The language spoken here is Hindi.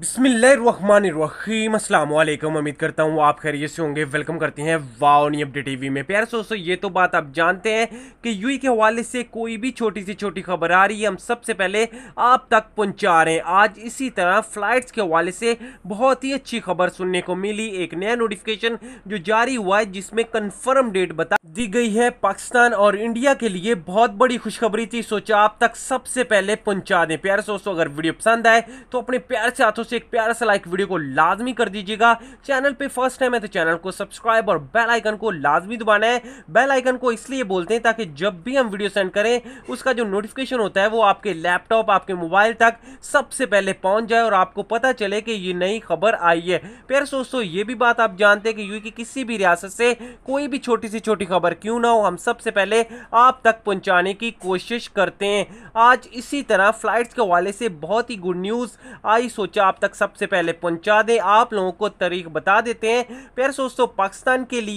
बिसमीम अल्लाम उम्मीद करता हूँ आप खैरियत से होंगे वेलकम करते हैं वाओ नी अपडेट टीवी में प्यार दोस्तों ये तो बात आप जानते हैं कि यू के हवाले से कोई भी छोटी सी छोटी खबर आ रही है हम सबसे पहले आप तक पहुँचा रहे हैं आज इसी तरह फ़्लाइट्स के हवाले से बहुत ही अच्छी खबर सुनने को मिली एक नया नोटिफिकेशन जो जारी हुआ है जिसमें कन्फर्म डेट बता दी गई है पाकिस्तान और इंडिया के लिए बहुत बड़ी खुशखबरी थी सोचा आप तक सबसे पहले पहुंचा दें प्यारे दोस्तों अगर वीडियो पसंद आए तो अपने प्यार से हाथों से एक प्यार से लाइक वीडियो को लाजमी कर दीजिएगा चैनल पे फर्स्ट टाइम है तो चैनल को सब्सक्राइब और बेल आइकन को लाजमी दबाना है बेल आइकन को इसलिए बोलते हैं ताकि जब भी हम वीडियो सेंड करें उसका जो नोटिफिकेशन होता है वो आपके लैपटॉप आपके मोबाइल तक सबसे पहले पहुँच जाए और आपको पता चले कि ये नई खबर आई है प्यारे दोस्तों ये भी बात आप जानते हैं कि यू की किसी भी रियासत से कोई भी छोटी से छोटी खबर खबर क्यों ना हो हम सबसे पहले आप तक पहुंचाने की कोशिश करते हैं आज इसी तरह फ़्लाइट्स के हवाले से बहुत ही गुड न्यूज़ आई सोचा आप तक सबसे पहले पहुंचा दें आप लोगों को तारीख बता देते हैं प्यार दोस्तों पाकिस्तान के लिए